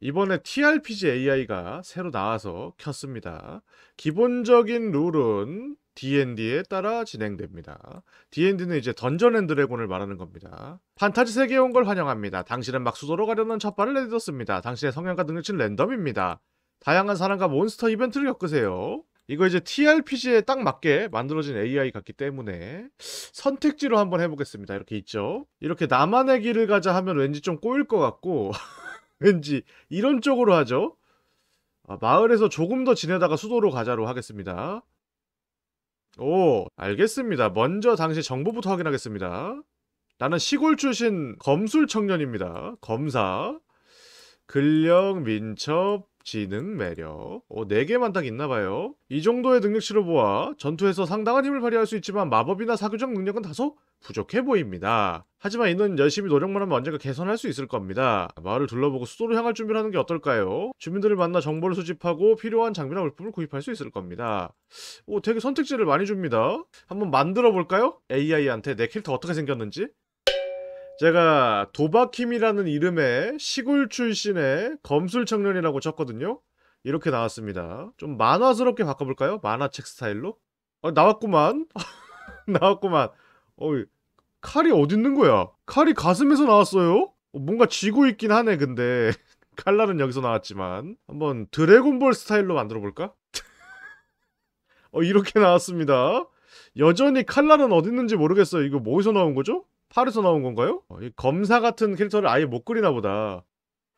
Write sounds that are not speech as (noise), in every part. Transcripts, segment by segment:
이번에 TRPG AI가 새로 나와서 켰습니다. 기본적인 룰은 D&D에 따라 진행됩니다. D&D는 이제 던전 앤 드래곤을 말하는 겁니다. 판타지 세계에 온 걸 환영합니다. 당신은 막 수도로 가려는 첫 발을 내딛었습니다. 당신의 성향과 능력치는 랜덤입니다. 다양한 사람과 몬스터 이벤트를 겪으세요. 이거 이제 TRPG에 딱 맞게 만들어진 AI 같기 때문에 선택지로 한번 해보겠습니다. 이렇게 있죠. 이렇게 나만의 길을 가자 하면 왠지 좀 꼬일 것 같고 (laughs) 왠지 이런 쪽으로 하죠. 아, 마을에서 조금 더 지내다가 수도로 가자로 하겠습니다. 오, 알겠습니다. 먼저 당시 정보부터 확인하겠습니다. 나는 시골 출신 검술 청년입니다. 검사, 근력, 민첩, 지능, 매력 어, 4개만 딱 있나봐요 이 정도의 능력치로 보아 전투에서 상당한 힘을 발휘할 수 있지만 마법이나 사교적 능력은 다소 부족해 보입니다. 하지만 이는 열심히 노력만 하면 언젠가 개선할 수 있을 겁니다. 마을을 둘러보고 수도로 향할 준비를 하는 게 어떨까요? 주민들을 만나 정보를 수집하고 필요한 장비나 물품을 구입할 수 있을 겁니다. 오, 되게 선택지를 많이 줍니다. 한번 만들어 볼까요? AI한테 내 캐릭터 어떻게 생겼는지? 제가 도박힘이라는 이름의 시골 출신의 검술 청년이라고 쳤거든요. 이렇게 나왔습니다. 좀 만화스럽게 바꿔볼까요? 만화책 스타일로? 아, 나왔구만. (laughs) 나왔구만. 어이, 칼이 어딨는 거야? 칼이 가슴에서 나왔어요? 어, 뭔가 쥐고 있긴 하네, 근데. (laughs) 칼날은 여기서 나왔지만. 한번 드래곤볼 스타일로 만들어볼까? (laughs) 어, 이렇게 나왔습니다. 여전히 칼날은 어딨는지 모르겠어요. 이거 뭐에서 나온 거죠? 8에서 나온 건가요? 어, 검사 같은 캐릭터를 아예 못 그리나 보다.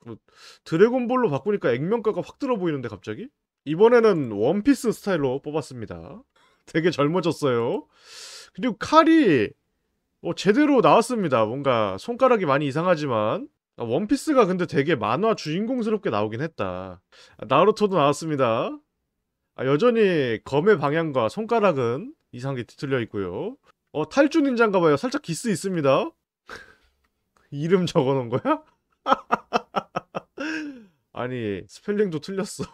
뭐, 드래곤볼로 바꾸니까 액면가가 확 들어 보이는데 갑자기? 이번에는 원피스 스타일로 뽑았습니다. (laughs) 되게 젊어졌어요. 그리고 칼이 뭐 제대로 나왔습니다. 뭔가 손가락이 많이 이상하지만 아, 원피스가 근데 되게 만화 주인공스럽게 나오긴 했다. 아, 나루토도 나왔습니다. 아, 여전히 검의 방향과 손가락은 이상하게 뒤틀려 있고요. 어 탈주 닌자인가 봐요. 살짝 기스 있습니다. (laughs) 이름 적어놓은 거야? (laughs) 아니 스펠링도 틀렸어.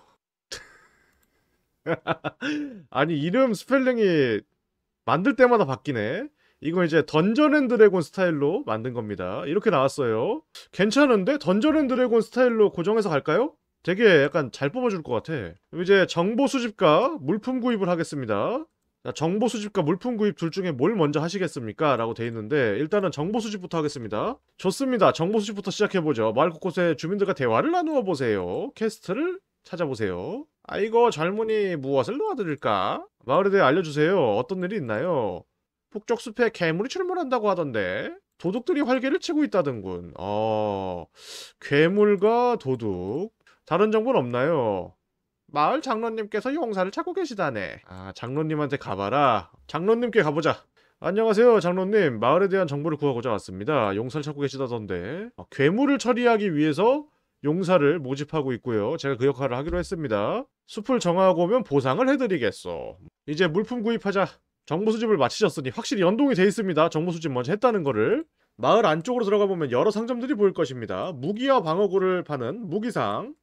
(laughs) 아니 이름 스펠링이 만들 때마다 바뀌네. 이거 이제 던전앤 드래곤 스타일로 만든 겁니다. 이렇게 나왔어요. 괜찮은데? 던전앤 드래곤 스타일로 고정해서 갈까요? 되게 약간 잘 뽑아줄 것 같아. 이제 정보 수집과 물품 구입을 하겠습니다. 정보 수집과 물품 구입 둘 중에 뭘 먼저 하시겠습니까? 라고 돼 있는데 일단은 정보 수집부터 하겠습니다. 좋습니다. 정보 수집부터 시작해보죠. 마을 곳곳에 주민들과 대화를 나누어 보세요. 퀘스트를 찾아보세요. 아이고 젊은이 무엇을 도와드릴까? 마을에 대해 알려주세요. 어떤 일이 있나요? 북쪽숲에 괴물이 출몰한다고 하던데 도둑들이 활개를 치고 있다던군. 어... 아, 괴물과 도둑. 다른 정보는 없나요? 마을 장로님께서 용사를 찾고 계시다네. 아, 장로님한테 가봐라. 장로님께 가보자. 안녕하세요 장로님 마을에 대한 정보를 구하고자 왔습니다 용사를 찾고 계시다던데 아, 괴물을 처리하기 위해서 용사를 모집하고 있고요 제가 그 역할을 하기로 했습니다 숲을 정하고 오면 보상을 해드리겠어 이제 물품 구입하자 정보 수집을 마치셨으니 확실히 연동이 돼 있습니다 정보 수집 먼저 했다는 거를 마을 안쪽으로 들어가 보면 여러 상점들이 보일 것입니다 무기와 방어구를 파는 무기상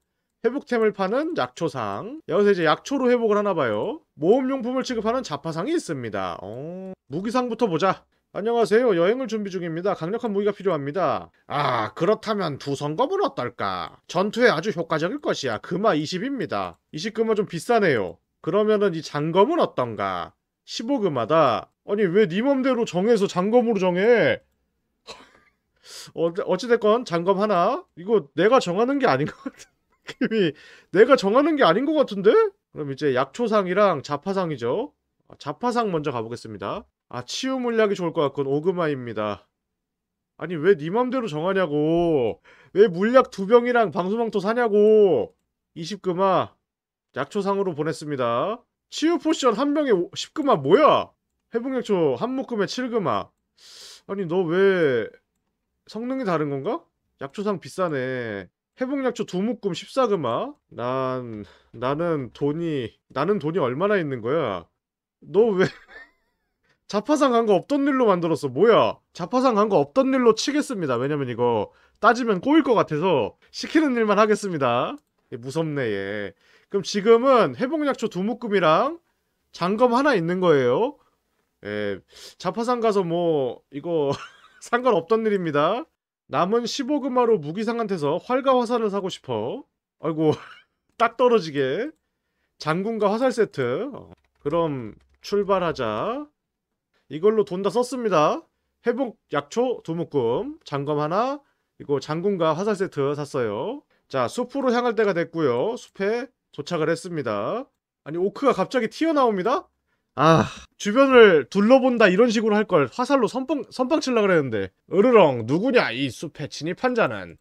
회복템을 파는 약초상 여기서 이제 약초로 회복을 하나봐요 모험용품을 취급하는 자파상이 있습니다 어... 무기상부터 보자 안녕하세요 여행을 준비 중입니다 강력한 무기가 필요합니다 아 그렇다면 두 성검은 어떨까 전투에 아주 효과적일 것이야 금화 20입니다 20금화 좀 비싸네요 그러면은 이 장검은 어떤가 15금화다 아니 왜 네 맘대로 정해서 장검으로 정해 (laughs) 어, 어찌됐건 장검 하나 이거 내가 정하는 게 아닌 것 같아 느낌이 내가 정하는 게 아닌 것 같은데? 그럼 이제 약초상이랑 자파상이죠. 아, 자파상 먼저 가보겠습니다. 아 치유 물약이 좋을 것 같군 오그마입니다. 아니 왜 네 맘대로 정하냐고 왜 물약 두 병이랑 방수망토 사냐고 20금화 약초상으로 보냈습니다. 치유 포션 한 병에 10금화 뭐야? 해복약초한 묶음에 7금화 아니 너 왜 성능이 다른 건가? 약초상 비싸네 회복약초 두 묶음 14금아? 난... 나는 돈이... 나는 돈이 얼마나 있는 거야? 너 왜... (laughs) 자파상 간 거 없던 일로 만들었어 뭐야 자파상 간 거 없던 일로 치겠습니다 왜냐면 이거 따지면 꼬일 것 같아서 시키는 일만 하겠습니다 무섭네 얘 그럼 지금은 회복약초 두 묶음이랑 장검 하나 있는 거예요 예 자파상 가서 뭐 이거 (laughs) 상관없던 일입니다 남은 15금화로 무기상한테서 활과 화살을 사고 싶어. 아이고 (laughs) 딱 떨어지게. 장군과 화살 세트. 어, 그럼 출발하자. 이걸로 돈 다 썼습니다. 회복 약초 두 묶음, 장검 하나, 그리고 장군과 화살 세트 샀어요. 자, 숲으로 향할 때가 됐고요. 숲에 도착을 했습니다. 아니 오크가 갑자기 튀어나옵니다? 아 주변을 둘러본다 이런 식으로 할 걸 화살로 선빵 선빵 칠라 그랬는데 으르렁 누구냐 이 숲에 진입한 자는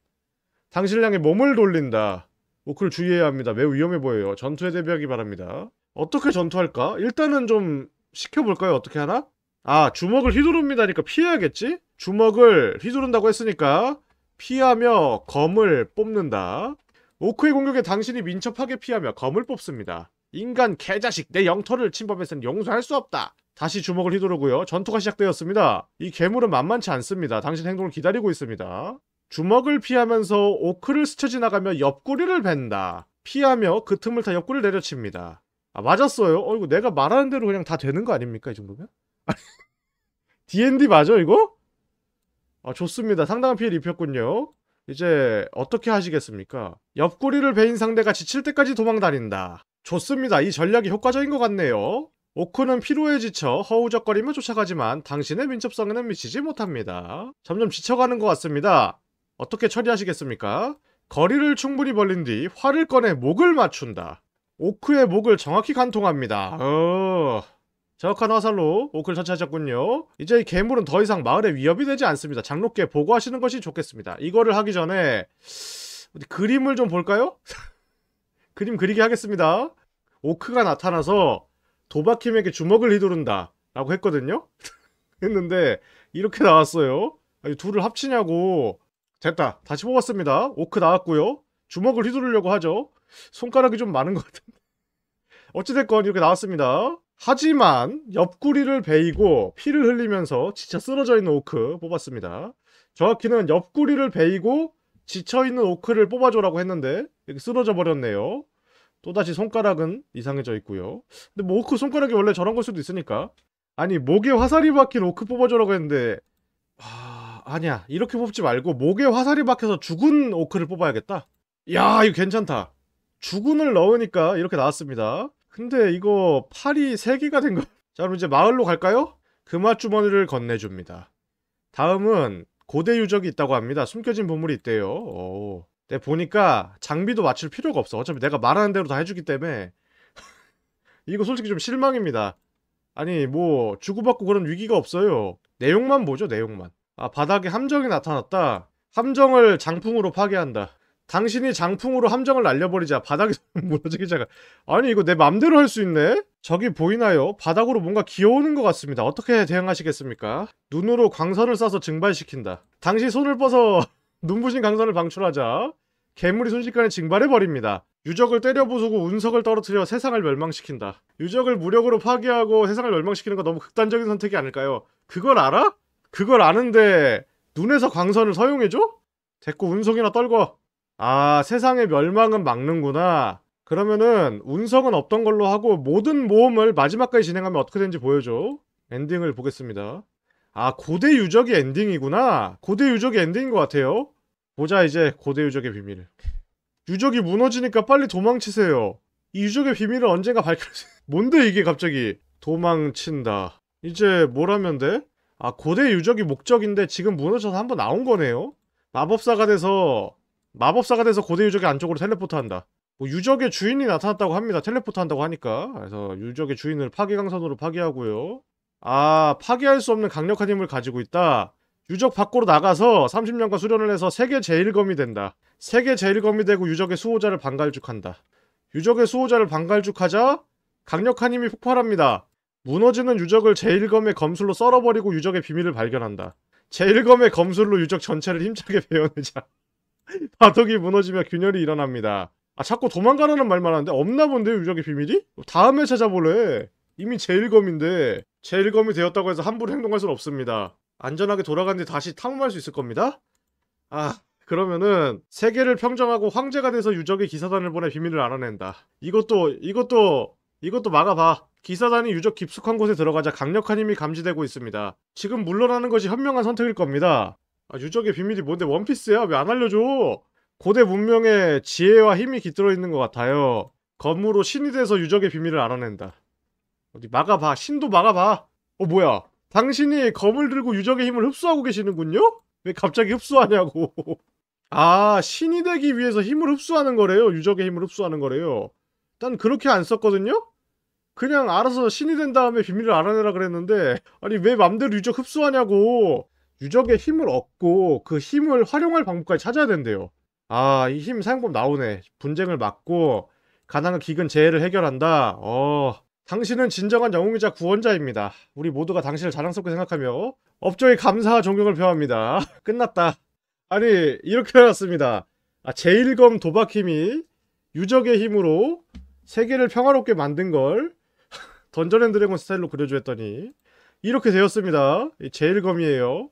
당신량의 몸을 돌린다 오크를 주의해야 합니다 매우 위험해 보여요 전투에 대비하기 바랍니다 어떻게 전투할까? 일단은 좀 시켜볼까요 어떻게 하나? 아 주먹을 휘두릅니다니까 피해야겠지? 주먹을 휘두른다고 했으니까 피하며 검을 뽑는다 오크의 공격에 당신이 민첩하게 피하며 검을 뽑습니다 인간 개자식 내 영토를 침범해서는 용서할 수 없다. 다시 주먹을 휘두르고요. 전투가 시작되었습니다. 이 괴물은 만만치 않습니다. 당신 행동을 기다리고 있습니다. 주먹을 피하면서 오크를 스쳐 지나가며 옆구리를 벤다. 피하며 그 틈을 타 옆구리를 내려칩니다. 아 맞았어요. 어 이거 내가 말하는 대로 그냥 다 되는 거 아닙니까 이 정도면? D&D (laughs) 맞아 이거? 아 좋습니다. 상당한 피해를 입혔군요. 이제 어떻게 하시겠습니까? 옆구리를 베인 상대가 지칠 때까지 도망다닌다. 좋습니다. 이 전략이 효과적인 것 같네요. 오크는 피로에 지쳐 허우적거리며 쫓아가지만 당신의 민첩성에는 미치지 못합니다. 점점 지쳐가는 것 같습니다. 어떻게 처리하시겠습니까? 거리를 충분히 벌린 뒤 활을 꺼내 목을 맞춘다. 오크의 목을 정확히 간통합니다. 어... 정확한 화살로 오크를 처치하셨군요. 이제 이 괴물은 더 이상 마을에 위협이 되지 않습니다. 장로께 보고하시는 것이 좋겠습니다. 이거를 하기 전에 그림을 좀 볼까요? (laughs) 그림 그리게 하겠습니다. 오크가 나타나서 도박힘에게 주먹을 휘두른다 라고 했거든요. (laughs) 했는데 이렇게 나왔어요. 아니, 둘을 합치냐고. 됐다. 다시 뽑았습니다. 오크 나왔고요. 주먹을 휘두르려고 하죠. 손가락이 좀 많은 것 같은데. (laughs) 어찌됐건 이렇게 나왔습니다. 하지만 옆구리를 베이고 피를 흘리면서 지쳐 쓰러져 있는 오크 뽑았습니다. 정확히는 옆구리를 베이고 지쳐 있는 오크를 뽑아줘라고 했는데 여기 쓰러져 버렸네요. 또다시 손가락은 이상해져 있고요. 근데 뭐 오크 그 손가락이 원래 저런 걸 수도 있으니까. 아니 목에 화살이 박힌 오크 뽑아주라고 했는데 아 아니야 이렇게 뽑지 말고 목에 화살이 박혀서 죽은 오크를 뽑아야겠다. 야 이거 괜찮다. 죽은을 넣으니까 이렇게 나왔습니다. 근데 이거 팔이 3개가 된 거. (laughs) 자 그럼 이제 마을로 갈까요? 금화주머니를 그 건네줍니다. 다음은 고대 유적이 있다고 합니다. 숨겨진 보물이 있대요. 오. 내데 네, 보니까 장비도 맞출 필요가 없어. 어차피 내가 말하는 대로 다 해주기 때문에 (laughs) 이거 솔직히 좀 실망입니다. 아니 뭐 주고받고 그런 위기가 없어요. 내용만 보죠 내용만. 아 바닥에 함정이 나타났다. 함정을 장풍으로 파괴한다. 당신이 장풍으로 함정을 날려버리자 바닥이 (laughs) 무너지기 시작 아니 이거 내 맘대로 할 수 있네? 저기 보이나요? 바닥으로 뭔가 기어오는 것 같습니다. 어떻게 대응하시겠습니까? 눈으로 광선을 쏴서 증발시킨다. 당신 손을 뻗어 눈부신 강선을 방출하자 괴물이 순식간에 징발해버립니다. 유적을 때려부수고 운석을 떨어뜨려 세상을 멸망시킨다. 유적을 무력으로 파괴하고 세상을 멸망시키는 건 너무 극단적인 선택이 아닐까요? 그걸 알아? 그걸 아는데 눈에서 광선을 사용해줘 됐고 운석이나 떨궈. 아 세상의 멸망은 막는구나. 그러면은 운석은 없던 걸로 하고 모든 모험을 마지막까지 진행하면 어떻게 되는지 보여줘. 엔딩을 보겠습니다. 아 고대 유적이 엔딩이구나 고대 유적이 엔딩인 것 같아요 보자 이제 고대 유적의 비밀 을 유적이 무너지니까 빨리 도망치세요 이 유적의 비밀을 언젠가 밝힐 수 뭔데 이게 갑자기 도망친다 이제 뭘 하면 돼? 아 고대 유적이 목적인데 지금 무너져서 한번 나온 거네요 마법사가 돼서 마법사가 돼서 고대 유적의 안쪽으로 텔레포트한다 뭐 유적의 주인이 나타났다고 합니다 텔레포트한다고 하니까 그래서 유적의 주인을 파괴강선으로 파괴하고요 아 파괴할 수 없는 강력한 힘을 가지고 있다. 유적 밖으로 나가서 30년간 수련을 해서 세계 제1검이 된다. 세계 제1검이 되고 유적의 수호자를 반갈죽한다. 유적의 수호자를 반갈죽하자 강력한 힘이 폭발합니다. 무너지는 유적을 제1검의 검술로 썰어버리고 유적의 비밀을 발견한다. 제1검의 검술로 유적 전체를 힘차게 베어내자. (laughs) 바둑이 무너지며 균열이 일어납니다. 아 자꾸 도망가라는 말만 하는데 없나 본데 유적의 비밀이? 다음에 찾아볼래 이미 제1검인데 재일검이 되었다고 해서 함부로 행동할 수는 없습니다. 안전하게 돌아간 뒤 다시 탐험할 수 있을 겁니다. 아 그러면은 세계를 평정하고 황제가 돼서 유적의 기사단을 보내 비밀을 알아낸다. 이것도 이것도 이것도 막아봐. 기사단이 유적 깊숙한 곳에 들어가자 강력한 힘이 감지되고 있습니다. 지금 물러나는 것이 현명한 선택일 겁니다. 아, 유적의 비밀이 뭔데 원피스야? 왜 안 알려줘? 고대 문명의 지혜와 힘이 깃들어 있는 것 같아요. 검으로 신이 돼서 유적의 비밀을 알아낸다. 어디 막아봐. 신도 막아봐. 어 뭐야? 당신이 검을 들고 유적의 힘을 흡수하고 계시는군요? 왜 갑자기 흡수하냐고. (laughs) 아 신이 되기 위해서 힘을 흡수하는 거래요. 유적의 힘을 흡수하는 거래요. 난 그렇게 안 썼거든요? 그냥 알아서 신이 된 다음에 비밀을 알아내라 그랬는데 아니 왜 맘대로 유적 흡수하냐고. 유적의 힘을 얻고 그 힘을 활용할 방법까지 찾아야 된대요. 아, 이 힘 사용법 나오네. 분쟁을 막고 가난한 기근 재해를 해결한다. 어, 당신은 진정한 영웅이자 구원자입니다. 우리 모두가 당신을 자랑스럽게 생각하며 업종의 감사와 존경을 표합니다. (laughs) 끝났다. 아니 이렇게 해놨습니다. 아, 제1검 도박힘이 유적의 힘으로 세계를 평화롭게 만든 걸 (laughs) 던전앤드래곤 스타일로 그려주었더니 이렇게 되었습니다. 제1검이에요.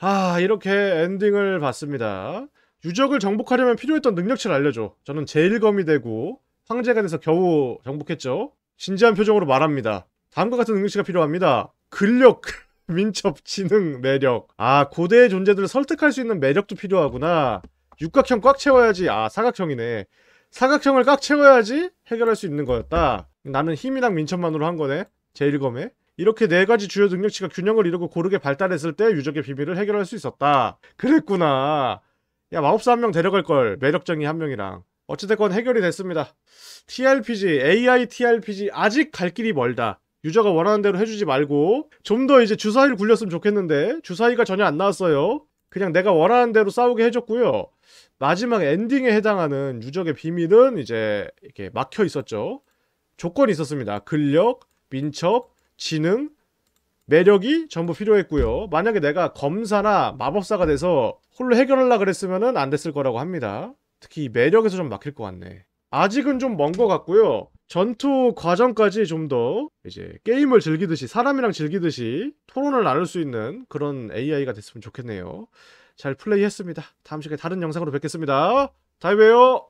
아 이렇게 엔딩을 봤습니다. 유적을 정복하려면 필요했던 능력치를 알려줘. 저는 제1검이 되고 황제가 돼서 겨우 정복했죠. 진지한 표정으로 말합니다. 다음과 같은 응시가 필요합니다. 근력, (laughs) 민첩, 지능, 매력. 아, 고대의 존재들을 설득할 수 있는 매력도 필요하구나. 육각형 꽉 채워야지. 아, 사각형이네. 사각형을 꽉 채워야지 해결할 수 있는 거였다. 나는 힘이랑 민첩만으로 한 거네. 제일검에 이렇게 네 가지 주요 능력치가 균형을 이루고 고르게 발달했을 때 유적의 비밀을 해결할 수 있었다. 그랬구나. 야, 마법사 한 명 데려갈 걸. 매력쟁이 한 명이랑. 어찌됐건 해결이 됐습니다. TRPG, AI TRPG 아직 갈 길이 멀다. 유저가 원하는 대로 해주지 말고 좀 더 이제 주사위를 굴렸으면 좋겠는데 주사위가 전혀 안 나왔어요. 그냥 내가 원하는 대로 싸우게 해줬고요. 마지막 엔딩에 해당하는 유적의 비밀은 이제 이렇게 막혀 있었죠. 조건이 있었습니다. 근력, 민첩, 지능, 매력이 전부 필요했고요. 만약에 내가 검사나 마법사가 돼서 홀로 해결하려 그랬으면안 됐을 거라고 합니다. 특히 매력에서 좀 막힐 것 같네. 아직은 좀 먼 것 같고요. 전투 과정까지 좀 더 이제 게임을 즐기듯이 사람이랑 즐기듯이 토론을 나눌 수 있는 그런 AI가 됐으면 좋겠네요. 잘 플레이했습니다. 다음 시간에 다른 영상으로 뵙겠습니다. 다이웨요!